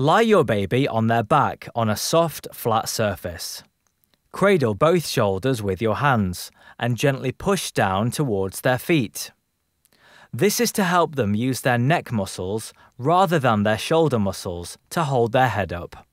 Lie your baby on their back on a soft, flat surface. Cradle both shoulders with your hands and gently push down towards their feet. This is to help them use their neck muscles rather than their shoulder muscles to hold their head up.